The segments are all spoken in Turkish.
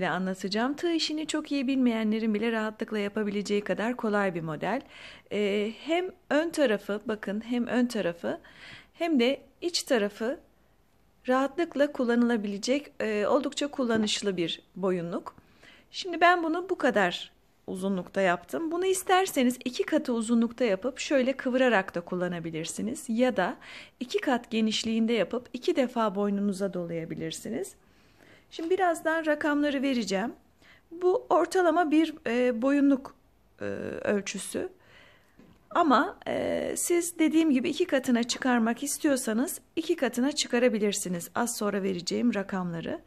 ile anlatacağım. Tığ işini çok iyi bilmeyenlerin bile rahatlıkla yapabileceği kadar kolay bir model. Ee, hem ön tarafı bakın hem ön tarafı hem de iç tarafı rahatlıkla kullanılabilecek e, oldukça kullanışlı bir boyunluk. Şimdi ben bunu bu kadar uzunlukta yaptım. Bunu isterseniz iki katı uzunlukta yapıp şöyle kıvırarak da kullanabilirsiniz. Ya da iki kat genişliğinde yapıp iki defa boynunuza dolayabilirsiniz. Şimdi birazdan rakamları vereceğim. Bu ortalama bir e, boyunluk e, ölçüsü. Ama e, siz dediğim gibi iki katına çıkarmak istiyorsanız iki katına çıkarabilirsiniz. Az sonra vereceğim rakamları.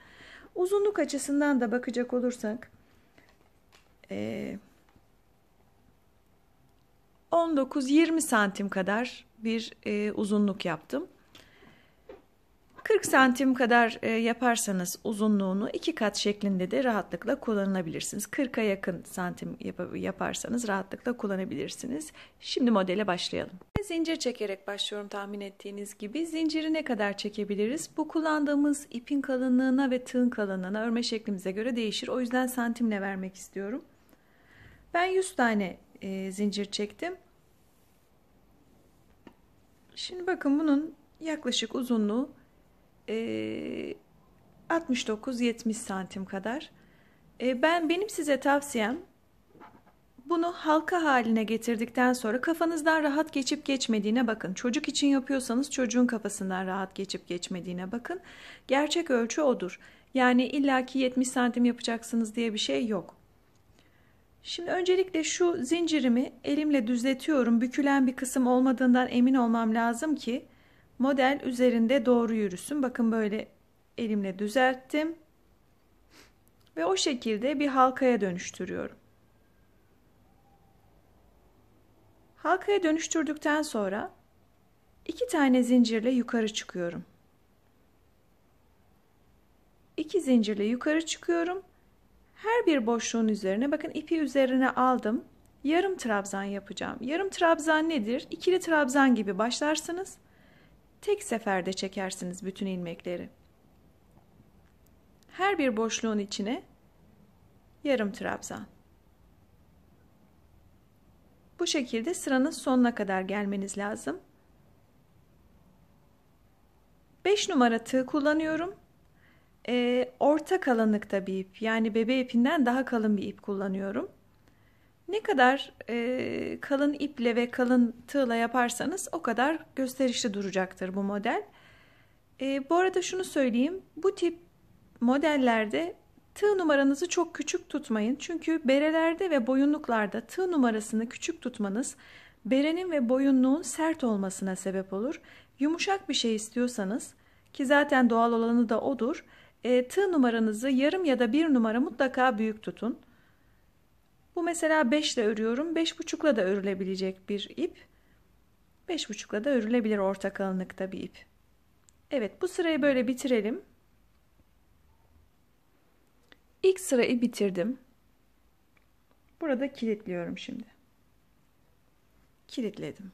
Uzunluk açısından da bakacak olursak e, 19-20 santim kadar bir e, uzunluk yaptım. 40 santim kadar e, yaparsanız uzunluğunu iki kat şeklinde de rahatlıkla kullanabilirsiniz. 40'a yakın santim yaparsanız rahatlıkla kullanabilirsiniz. Şimdi modele başlayalım. Zincir çekerek başlıyorum tahmin ettiğiniz gibi. Zinciri ne kadar çekebiliriz? Bu kullandığımız ipin kalınlığına ve tığın kalınlığına örme şeklimize göre değişir. O yüzden santimle vermek istiyorum. Ben 100 tane e, zincir çektim. Şimdi bakın bunun yaklaşık uzunluğu 69-70 santim kadar. Ben benim size tavsiyem bunu halka haline getirdikten sonra kafanızdan rahat geçip geçmediğine bakın. Çocuk için yapıyorsanız çocuğun kafasından rahat geçip geçmediğine bakın. Gerçek ölçü odur. Yani illaki 70 santim yapacaksınız diye bir şey yok. Şimdi öncelikle şu zincirimi elimle düzletiyorum. Bükülen bir kısım olmadığından emin olmam lazım ki model üzerinde doğru yürüsün. Bakın böyle elimle düzelttim. Ve o şekilde bir halkaya dönüştürüyorum. Halkaya dönüştürdükten sonra iki tane zincirle yukarı çıkıyorum. İki zincirle yukarı çıkıyorum. Her bir boşluğun üzerine bakın ipi üzerine aldım. Yarım trabzan yapacağım. Yarım trabzan nedir? İkili trabzan gibi başlarsınız tek seferde çekersiniz bütün ilmekleri. Her bir boşluğun içine yarım trabzan. Bu şekilde sıranın sonuna kadar gelmeniz lazım. 5 numara tığ kullanıyorum. Ee, orta kalınlıkta bir ip yani bebe ipinden daha kalın bir ip kullanıyorum. Ne kadar e, kalın iple ve kalın tığla yaparsanız o kadar gösterişli duracaktır bu model. E, bu arada şunu söyleyeyim. Bu tip modellerde tığ numaranızı çok küçük tutmayın. Çünkü berelerde ve boyunluklarda tığ numarasını küçük tutmanız berenin ve boyunluğun sert olmasına sebep olur. Yumuşak bir şey istiyorsanız ki zaten doğal olanı da odur. E, tığ numaranızı yarım ya da bir numara mutlaka büyük tutun. Bu mesela 5 ile örüyorum. 5,5'la da örülebilecek bir ip. 5,5'la da örülebilir orta kalınlıkta bir ip. Evet bu sırayı böyle bitirelim. İlk sırayı bitirdim. Burada kilitliyorum şimdi. Kilitledim.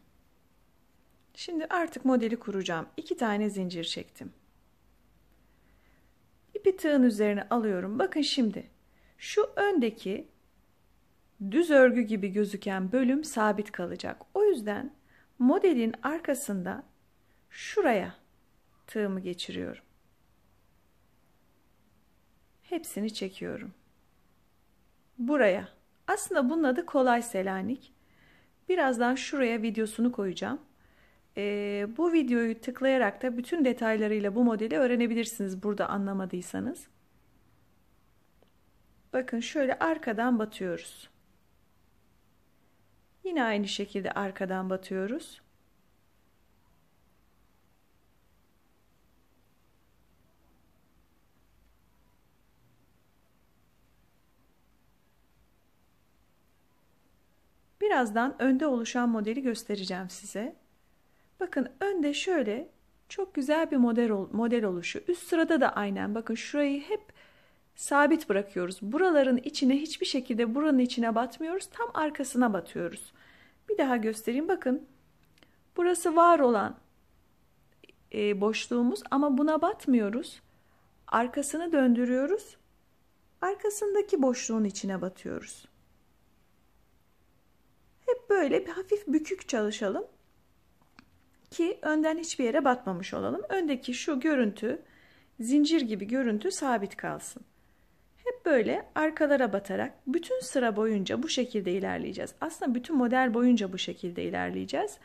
Şimdi artık modeli kuracağım. İki tane zincir çektim. İpi tığın üzerine alıyorum. Bakın şimdi şu öndeki düz örgü gibi gözüken bölüm sabit kalacak. O yüzden modelin arkasında şuraya tığımı geçiriyorum. Hepsini çekiyorum. Buraya. Aslında bunun adı kolay selanik. Birazdan şuraya videosunu koyacağım. Ee, bu videoyu tıklayarak da bütün detaylarıyla bu modeli öğrenebilirsiniz burada anlamadıysanız. Bakın şöyle arkadan batıyoruz. Yine aynı şekilde arkadan batıyoruz. Birazdan önde oluşan modeli göstereceğim size. Bakın önde şöyle çok güzel bir model, model oluşu. Üst sırada da aynen bakın şurayı hep sabit bırakıyoruz. Buraların içine hiçbir şekilde buranın içine batmıyoruz. Tam arkasına batıyoruz. Bir daha göstereyim bakın. Burası var olan e, boşluğumuz ama buna batmıyoruz. Arkasını döndürüyoruz. Arkasındaki boşluğun içine batıyoruz. Hep böyle bir hafif bükük çalışalım ki önden hiçbir yere batmamış olalım. Öndeki şu görüntü zincir gibi görüntü sabit kalsın. Hep böyle arkalara batarak bütün sıra boyunca bu şekilde ilerleyeceğiz. Aslında bütün model boyunca bu şekilde ilerleyeceğiz.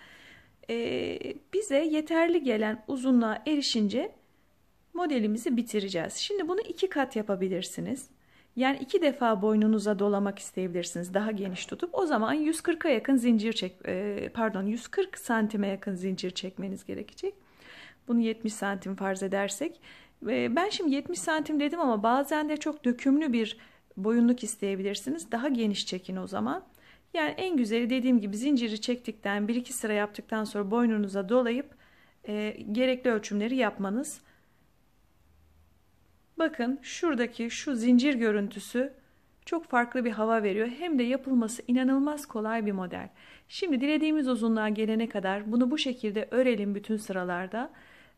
Ee, bize yeterli gelen uzunluğa erişince modelimizi bitireceğiz. Şimdi bunu iki kat yapabilirsiniz. Yani iki defa boynunuza dolamak isteyebilirsiniz daha geniş tutup. O zaman 140'a yakın zincir çek e, pardon 140 santime yakın zincir çekmeniz gerekecek. Bunu 70 santim farz edersek ben şimdi 70 santim dedim ama bazen de çok dökümlü bir boyunluk isteyebilirsiniz. Daha geniş çekin o zaman. Yani en güzeli dediğim gibi zinciri çektikten 1-2 sıra yaptıktan sonra boynunuza dolayıp e, gerekli ölçümleri yapmanız. Bakın şuradaki şu zincir görüntüsü çok farklı bir hava veriyor. Hem de yapılması inanılmaz kolay bir model. Şimdi dilediğimiz uzunluğa gelene kadar bunu bu şekilde örelim bütün sıralarda.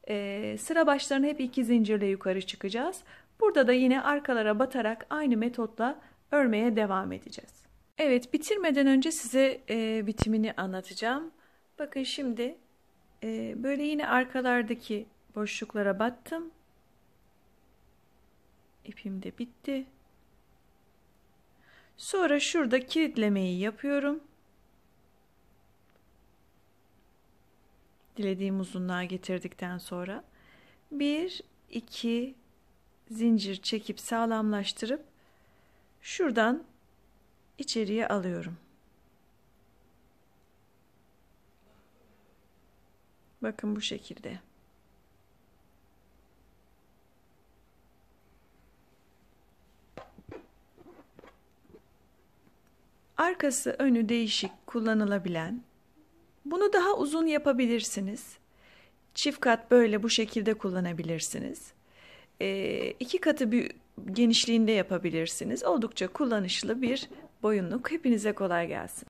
E, sıra başlarını hep iki zincirle yukarı çıkacağız. Burada da yine arkalara batarak aynı metotla örmeye devam edeceğiz. Evet bitirmeden önce size e, bitimini anlatacağım. Bakın şimdi e, böyle yine arkalardaki boşluklara battım. İpim de bitti. Sonra şurada kilitlemeyi yapıyorum. dilediğim uzunluğa getirdikten sonra 1 2 zincir çekip sağlamlaştırıp şuradan içeriye alıyorum. Bakın bu şekilde. Arkası önü değişik kullanılabilen bunu daha uzun yapabilirsiniz. Çift kat böyle bu şekilde kullanabilirsiniz. E, iki katı bir genişliğinde yapabilirsiniz. Oldukça kullanışlı bir boyunluk. Hepinize kolay gelsin.